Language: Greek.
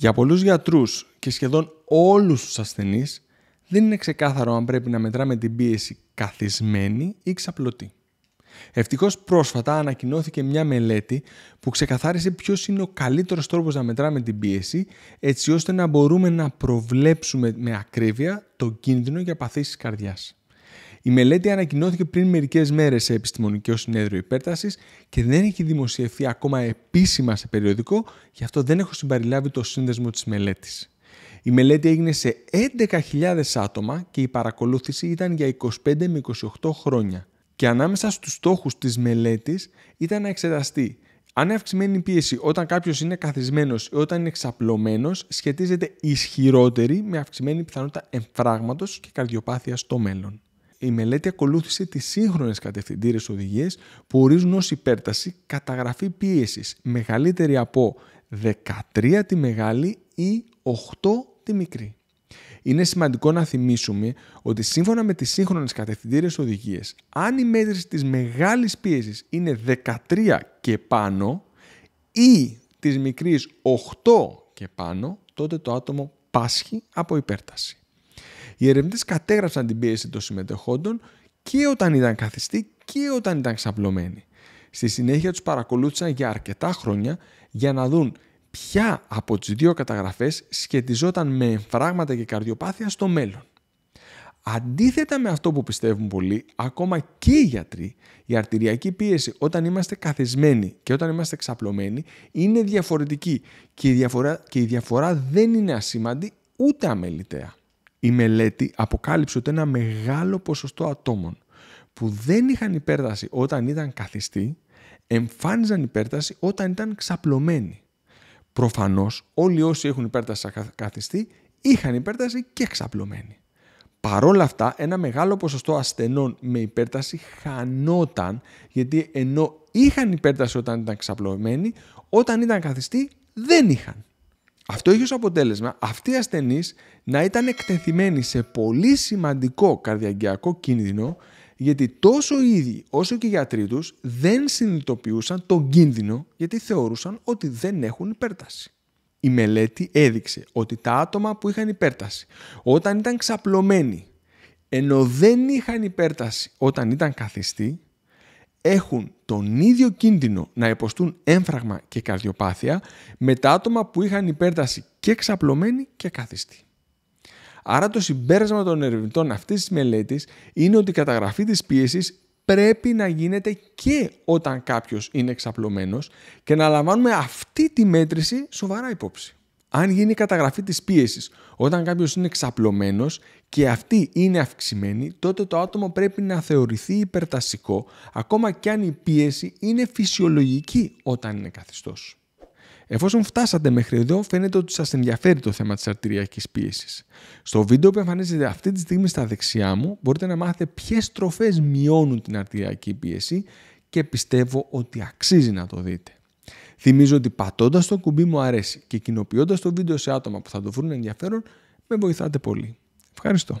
Για πολλούς γιατρούς και σχεδόν όλους τους ασθενείς δεν είναι ξεκάθαρο αν πρέπει να μετράμε την πίεση καθισμένη ή ξαπλωτή. Ευτυχώς πρόσφατα ανακοινώθηκε μια μελέτη που ξεκαθάρισε ποιος είναι ο καλύτερος τρόπος να μετράμε την πίεση, έτσι ώστε να μπορούμε να προβλέψουμε με ακρίβεια τον κίνδυνο για παθήσεις καρδιάς. Η μελέτη ανακοινώθηκε πριν μερικές μέρες σε επιστημονικό συνέδριο υπέρτασης και δεν έχει δημοσιευθεί ακόμα επίσημα σε περιοδικό, γι' αυτό δεν έχω συμπεριλάβει το σύνδεσμο της μελέτης. Η μελέτη έγινε σε 11.000 άτομα και η παρακολούθηση ήταν για 25 με 28 χρόνια. Και ανάμεσα στους στόχους της μελέτης ήταν να εξεταστεί αν η αυξημένη πίεση όταν κάποιος είναι καθισμένος ή όταν είναι εξαπλωμένος σχετίζεται ισχυρότερη με αυξημένη πιθανότητα εμφράγματος και καρδιοπάθειας στο μέλλον η μελέτη ακολούθησε τις σύγχρονες κατευθυντήρες οδηγίες που ορίζουν ως υπέρταση καταγραφή πίεσης μεγαλύτερη από 13 τη μεγάλη ή 8 τη μικρή. Είναι σημαντικό να θυμίσουμε ότι σύμφωνα με τις σύγχρονες κατευθυντήρες οδηγίες, αν η μέτρηση της μεγάλης πίεσης είναι 13 και πάνω ή της μικρής 8 και πάνω, τότε το άτομο πάσχει από υπέρταση. Οι ερευνητές κατέγραψαν την πίεση των συμμετεχόντων και όταν ήταν καθιστή και όταν ήταν ξαπλωμένοι. Στη συνέχεια τους παρακολούθησαν για αρκετά χρόνια για να δουν ποια από τις δύο καταγραφές σχετιζόταν με εμφράγματα και καρδιοπάθεια στο μέλλον. Αντίθετα με αυτό που πιστεύουν πολλοί, ακόμα και οι γιατροί, η αρτηριακή πίεση όταν είμαστε καθισμένοι και όταν είμαστε ξαπλωμένοι είναι διαφορετική και η διαφορά, και η διαφορά δεν είναι ασήμαντη ούτε αμεληταία. Η μελέτη αποκάλυψε ότι ένα μεγάλο ποσοστό ατόμων που δεν είχαν υπέρταση όταν ήταν καθιστή, εμφάνιζαν υπέρταση όταν ήταν ξαπλωμένοι. Προφανώς όλοι όσοι έχουν υπέρταση σαν καθιστή είχαν υπέρταση και ξαπλωμένοι. Παρόλα αυτά, ένα μεγάλο ποσοστό ασθενών με υπέρταση χανόταν, γιατί ενώ είχαν υπέρταση όταν ήταν ξαπλωμένοι, όταν ήταν καθιστή δεν είχαν. Αυτό έχει ως αποτέλεσμα αυτοί οι ασθενείς να ήταν εκτεθειμένοι σε πολύ σημαντικό καρδιαγκιακό κίνδυνο γιατί τόσο οι ίδιοι όσο και οι γιατροί τους δεν συνειδητοποιούσαν τον κίνδυνο γιατί θεωρούσαν ότι δεν έχουν υπέρταση. Η μελέτη έδειξε ότι τα άτομα που είχαν υπέρταση όταν ήταν ξαπλωμένοι ενώ δεν είχαν υπέρταση όταν ήταν καθιστοί έχουν τον ίδιο κίνδυνο να υποστούν έμφραγμα και καρδιοπάθεια με τα άτομα που είχαν υπέρταση και ξαπλωμένη και καθιστή. Άρα το συμπέρασμα των ερευνητών αυτής της μελέτης είναι ότι η καταγραφή της πίεσης πρέπει να γίνεται και όταν κάποιος είναι εξαπλωμένος και να λαμβάνουμε αυτή τη μέτρηση σοβαρά υπόψη αν γίνει η καταγραφή της πίεσης. Όταν κάποιος είναι ξαπλωμένος και αυτή είναι αυξημένη, τότε το άτομο πρέπει να θεωρηθεί υπερτασικό, ακόμα και αν η πίεση είναι φυσιολογική όταν είναι καθιστός. Εφόσον φτάσατε μέχρι εδώ, φαίνεται ότι σας ενδιαφέρει το θέμα της αρτηριακής πίεσης. Στο βίντεο που εμφανίζεται αυτή τη στιγμή στα δεξιά μου, μπορείτε να μάθετε ποιες τροφές μειώνουν την αρτηριακή πίεση και πιστεύω ότι αξίζει να το δείτε. Θυμίζω ότι πατώντας το κουμπί μου αρέσει και κοινοποιώντας το βίντεο σε άτομα που θα το βρουν ενδιαφέρον, με βοηθάτε πολύ. Ευχαριστώ.